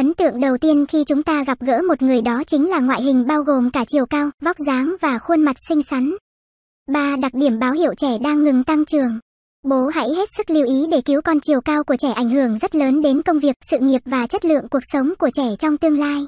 Ấn tượng đầu tiên khi chúng ta gặp gỡ một người đó chính là ngoại hình bao gồm cả chiều cao, vóc dáng và khuôn mặt xinh xắn. Ba đặc điểm báo hiệu trẻ đang ngừng tăng trưởng. Bố hãy hết sức lưu ý để cứu con chiều cao của trẻ ảnh hưởng rất lớn đến công việc, sự nghiệp và chất lượng cuộc sống của trẻ trong tương lai.